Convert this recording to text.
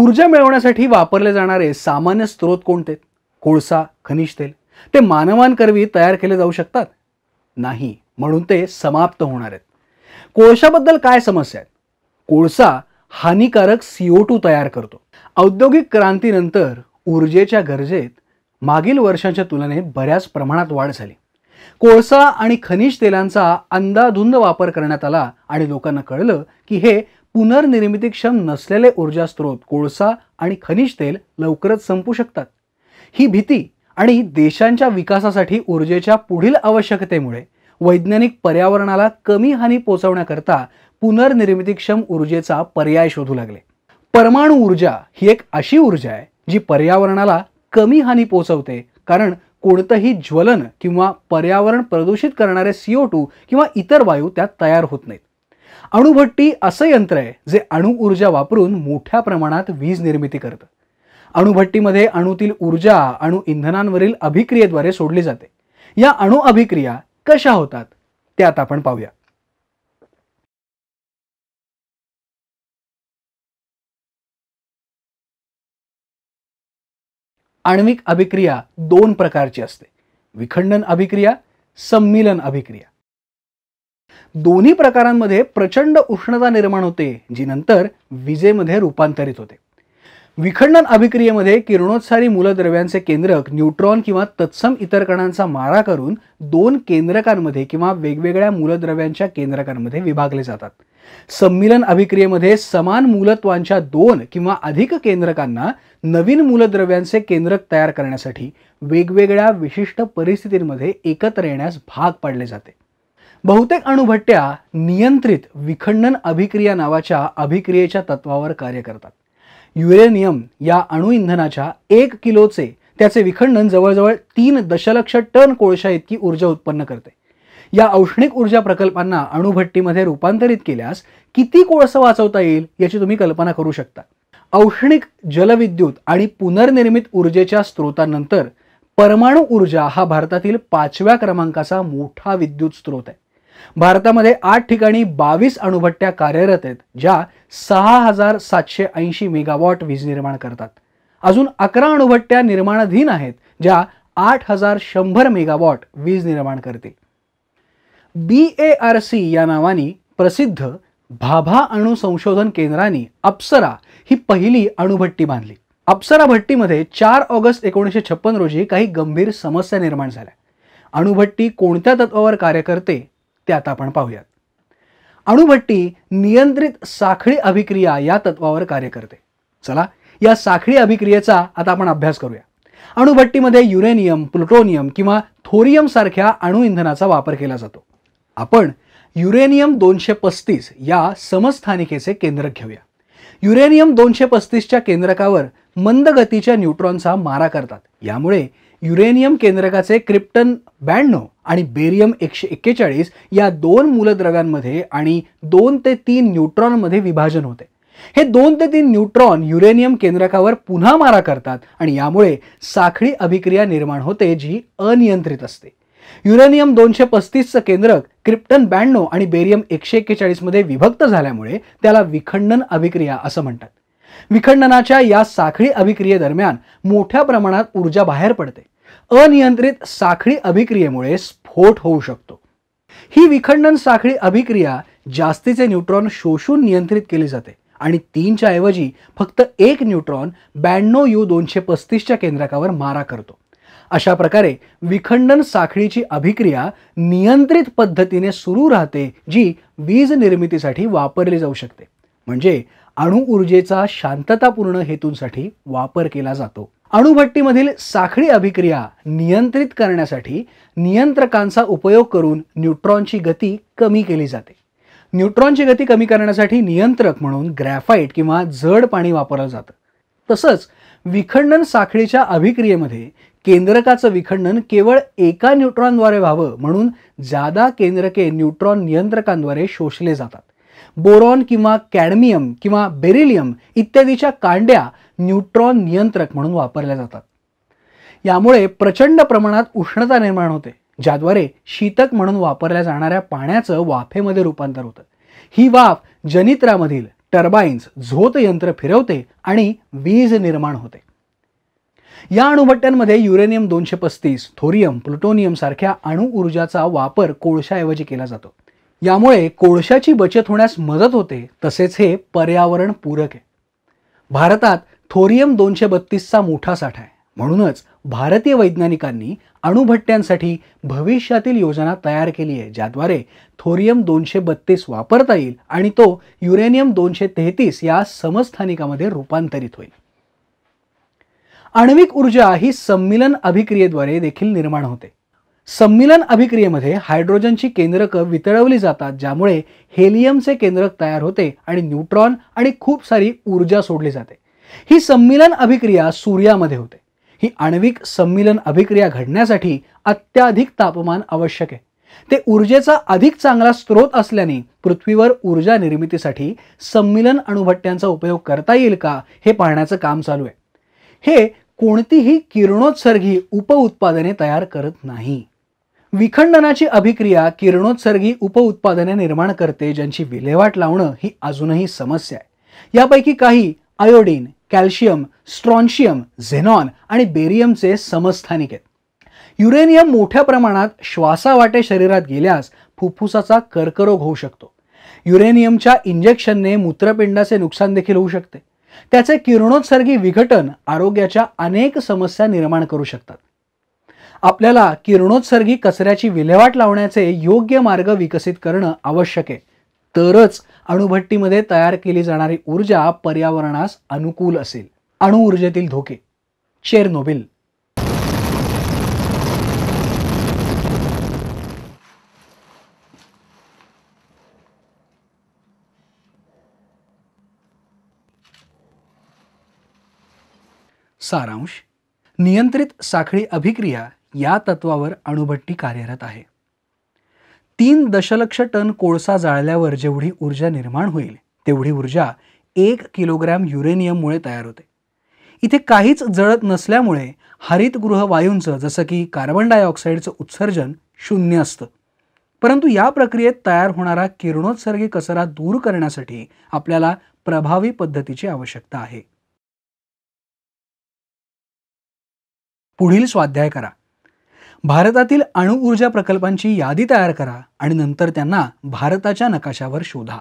ऊर्जा मिळवण्यासाठी वापरले जाणारे सामान्य स्रोत कोणते कोळसा खनिज तेल ते मानवांकरवी तयार केले जाऊ शकतात नाही म्हणून ते समाप्त होणार आहेत कोळशाबद्दल काय समस्या आहेत कोळसा हानिकारक सीओ टू तयार करतो औद्योगिक क्रांतीनंतर ऊर्जेच्या गरजेत मागील वर्षांच्या तुलनेत बऱ्याच प्रमाणात वाढ झाली कोळसा आणि खनिज तेलांचा अंदाधुंद वापर करण्यात आला आणि लोकांना कळलं की हे पुनर्निर्मितीक्षम नसलेले ऊर्जा स्रोत कोळसा आणि खनिज तेल लवकरच संपू शकतात ही भीती आणि देशांच्या विकासासाठी ऊर्जेच्या पुढील आवश्यकतेमुळे वैज्ञानिक पर्यावरणाला कमी हानी पोचवण्याकरता पुनर्निर्मितीक्षम ऊर्जेचा पर्याय शोधू लागले परमाणु ऊर्जा ही एक अशी ऊर्जा आहे जी पर्यावरणाला कमी हानी पोचवते कारण कोणतंही ज्वलन किंवा पर्यावरण प्रदूषित करणारे सीओ टू किंवा इतर वायू त्यात तयार होत नाहीत अणुभट्टी असं यंत्र आहे जे अणुऊर्जा वापरून मोठ्या प्रमाणात वीज निर्मिती करतं अणुभट्टीमध्ये अणुतील ऊर्जा अणु इंधनांवरील अभिक्रियेद्वारे सोडली जाते या अणु अभिक्रिया कशा होतात ते आता आपण पाहूया आण्विक अभिक्रिया दोन प्रकारची असते विखंडन अभिक्रिया सम्मिलन अभिक्रिया दोन्ही प्रकारांमध्ये प्रचंड उष्णता निर्माण होते जी नंतर विजेमध्ये रूपांतरित होते विखंडन अभिक्रियेमध्ये किरणोत्सारी मूलद्रव्यांचे केंद्रक न्यूट्रॉन किंवा तत्सम इतर कणांचा मारा करून दोन केंद्रकांमध्ये किंवा वेगवेगळ्या मूलद्रव्यांच्या केंद्रकांमध्ये विभागले जातात संमिलन अभिक्रियेमध्ये समान मूलत्वांच्या दोन किंवा अधिक केंद्रकांना नवीन मूलद्रव्यांचे केंद्रक तयार करण्यासाठी वेगवेगळ्या विशिष्ट परिस्थितींमध्ये एकत्र येण्यास भाग पाडले जाते बहुतेक अणुभट्ट्या नियंत्रित विखंडन अभिक्रिया नावाच्या अभिक्रियेच्या तत्वावर कार्य करतात युरेनियम या अणुइंधनाच्या एक किलोचे त्याचे विखंडन जवळजवळ तीन दशलक्ष टन कोळशा इतकी ऊर्जा उत्पन्न करते या औष्णिक ऊर्जा प्रकल्पांना अणुभट्टीमध्ये रूपांतरित केल्यास किती कोळसं वाचवता येईल याची तुम्ही कल्पना करू शकता औष्णिक जलविद्युत आणि पुनर्निर्मित ऊर्जेच्या स्रोतांनंतर परमाणु ऊर्जा हा भारतातील पाचव्या क्रमांकाचा मोठा विद्युत स्रोत आहे भारतामध्ये आठ ठिकाणी बावीस अणुभट्ट्या कार्यरत आहेत ज्या सहा हजार सातशे ऐंशी मेगावॉट वीज निर्माण करतात अजून अकरा अणुभट्ट्या निर्माणाधीन आहेत ज्या आठ हजार शंभर मेगावॉट वीज निर्माण करतील बी ए आर सी या नावाने प्रसिद्ध भाभा अणु संशोधन केंद्राने अप्सरा ही पहिली अणुभट्टी बांधली अप्सरा भट्टीमध्ये चार ऑगस्ट एकोणीसशे छप्पन रोजी काही गंभीर समस्या निर्माण झाल्या अणुभट्टी कोणत्या तत्वावर कार्य करते ते आता आपण पाहूयात अणुभट्टी नियंत्रित साखळी अभिक्रिया या तत्वावर कार्य करते चला या साखळी अभिक्रियेचा आता आपण अभ्यास करूया अणुभट्टीमध्ये युरेनियम प्लुटोनियम किंवा थोरियम सारख्या अणुइंधनाचा वापर केला जातो आपण युरेनियम दोनशे पस्तीस या समस्थानिकेचे केंद्रक घेऊया युरेनियम दोनशे पस्तीसच्या केंद्रकावर मंद गतीच्या न्यूट्रॉनचा मारा करतात यामुळे युरेनियम केंद्रकाचे क्रिप्टन ब्याण्णव आणि बेरियम एकशे एक्केचाळीस या दोन मूलद्रगांमध्ये आणि दोन ते तीन न्यूट्रॉनमध्ये विभाजन होते हे दोन ते तीन न्यूट्रॉन युरेनियम केंद्रकावर पुन्हा मारा करतात आणि यामुळे साखळी अभिक्रिया निर्माण होते जी अनियंत्रित असते युरेनियम दोनशे पस्तीसचं केंद्रक क्रिप्टन ब्याण्णव आणि बेरियम एकशे एक्केचाळीसमध्ये विभक्त झाल्यामुळे त्याला विखंडन अभिक्रिया असं म्हणतात विखंडनाच्या या साखळी अभिक्रियेदरम्यान मोठ्या प्रमाणात ऊर्जा बाहेर पडते अनियंत्रित साखळी अभिक्रियेमुळे स्फोट होऊ शकतो ही विखंडन साखळी अभिक्रिया जास्तीचे न्यूट्रॉन शोषून नियंत्रित केली जाते आणि तीनच्या ऐवजी फक्त एक न्यूट्रॉन ब्याण्णव यू दोनशे पस्तीसच्या केंद्रकावर मारा करतो अशा प्रकारे विखंडन साखळीची अभिक्रिया नियंत्रित पद्धतीने सुरू राहते जी वीज निर्मितीसाठी वापरली जाऊ शकते म्हणजे अणुऊर्जेचा शांततापूर्ण हेतूंसाठी वापर केला जातो अणुभट्टीमधील साखळी अभिक्रिया नियंत्रित करण्यासाठी नियंत्रकांचा उपयोग करून न्यूट्रॉनची गती कमी केली जाते न्यूट्रॉनची गती कमी करण्यासाठी नियंत्रक म्हणून ग्रॅफाईट किंवा जड पाणी वापरलं जातं तसंच विखंडन साखळीच्या अभिक्रियेमध्ये केंद्रकाचं विखंडन केवळ एका न्यूट्रॉनद्वारे व्हावं म्हणून जादा केंद्रके न्यूट्रॉन नियंत्रकांद्वारे शोषले जातात बोरॉन किंवा कॅडमियम किंवा बेरिलियम इत्यादीच्या कांड्या न्यूट्रॉन नियंत्रक म्हणून वापरल्या जातात यामुळे प्रचंड प्रमाणात उष्णता निर्माण होते ज्याद्वारे शीतक म्हणून वापरल्या जाणाऱ्या पाण्याचं वाफेमध्ये रूपांतर होतं ही वाफ जनित्रामधील टर्बाईन्स झोत यंत्र फिरवते आणि वीज निर्माण होते या अणुभट्ट्यांमध्ये युरेनियम दोनशे पस्तीस थोरियम प्लुटोनियम सारख्या अणुऊर्जाचा वापर कोळशाऐवजी केला जातो यामुळे कोळशाची बचत होण्यास मदत होते तसेच हे पर्यावरण पूरक आहे भारतात थोरियम दोनशे बत्तीसचा मोठा साठा आहे म्हणूनच भारतीय वैज्ञानिकांनी अणुभट्ट्यांसाठी भविष्यातील योजना तयार केली आहे ज्याद्वारे थोरियम दोनशे बत्तीस वापरता येईल आणि तो युरेनियम दोनशे तेहतीस या समस्थानिकामध्ये रूपांतरित होईल आण्विक ऊर्जा ही संमिलन अभिक्रियेद्वारे देखील निर्माण होते संमिलन अभिक्रियेमध्ये हायड्रोजनची केंद्रक वितळवली जातात ज्यामुळे हेलियमचे केंद्रक तयार होते आणि न्यूट्रॉन आणि खूप सारी ऊर्जा सोडली जाते ही संमिलन अभिक्रिया सूर्यामध्ये होते ही आण्विक संमिलन अभिक्रिया घडण्यासाठी अत्याधिक तापमान आवश्यक आहे ते ऊर्जेचा अधिक चांगला स्रोत असल्याने पृथ्वीवर ऊर्जा निर्मितीसाठी संमिलन अणुभट्ट्यांचा उपयोग करता येईल का हे पाहण्याचं काम चालू आहे हे कोणतीही किरणोत्सर्गी उपउत्पादने तयार करत नाही विखंडनाची अभिक्रिया किरणोत्सर्गी उपउत्पादने निर्माण करते ज्यांची विल्हेवाट लावणं ही अजूनही समस्या आहे यापैकी काही आयोडीन कॅल्शियम स्ट्रॉन्शियम झेनॉन आणि बेरियमचे समस्थानिक आहेत युरेनियम मोठ्या प्रमाणात श्वासावाटे शरीरात गेल्यास फुफ्फुसाचा कर्करोग होऊ शकतो युरेनियमच्या इंजेक्शनने मूत्रपिंडाचे नुकसान देखील होऊ शकते त्याचे किरणोत्सर्गी विघटन आरोग्याच्या अनेक समस्या निर्माण करू शकतात आपल्याला किरणोत्सर्गी कचऱ्याची विल्हेवाट लावण्याचे योग्य मार्ग विकसित करणं आवश्यक आहे तरच अणुभट्टीमध्ये तयार केली जाणारी ऊर्जा पर्यावरणास अनुकूल असेल अणुऊर्जेतील धोके चेरनोबिल सारांश नियंत्रित साखळी अभिक्रिया या तत्वावर अणुभट्टी कार्यरत आहे तीन दशलक्ष टन कोळसा जाळल्यावर जेवढी ऊर्जा निर्माण होईल तेवढी ऊर्जा एक किलोग्रॅम युरेनियममुळे तयार होते इथे काहीच जळत नसल्यामुळे हरितगृह वायूंचं जसं की कार्बन डायऑक्साईडचं उत्सर्जन शून्य असतं परंतु या प्रक्रियेत तयार होणारा किरणोत्सर्गी कचरा दूर करण्यासाठी आपल्याला प्रभावी पद्धतीची आवश्यकता आहे पुढील स्वाध्याय करा भारतातील अणुऊर्जा प्रकल्पांची यादी तयार करा आणि नंतर त्यांना भारताच्या नकाशावर शोधा